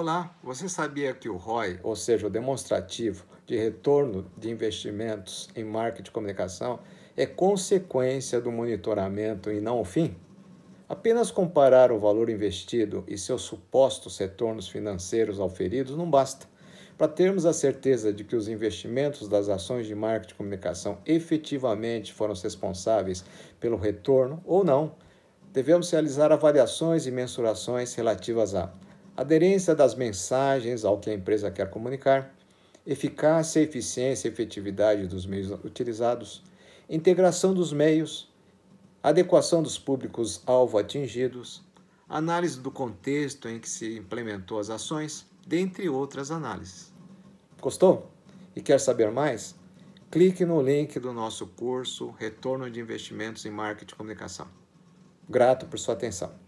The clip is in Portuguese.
Olá, você sabia que o ROI, ou seja, o demonstrativo de retorno de investimentos em marketing de comunicação, é consequência do monitoramento e não o fim? Apenas comparar o valor investido e seus supostos retornos financeiros auferidos não basta. Para termos a certeza de que os investimentos das ações de marketing de comunicação efetivamente foram responsáveis pelo retorno ou não, devemos realizar avaliações e mensurações relativas a aderência das mensagens ao que a empresa quer comunicar, eficácia, eficiência e efetividade dos meios utilizados, integração dos meios, adequação dos públicos-alvo atingidos, análise do contexto em que se implementou as ações, dentre outras análises. Gostou? E quer saber mais? Clique no link do nosso curso Retorno de Investimentos em Marketing e Comunicação. Grato por sua atenção.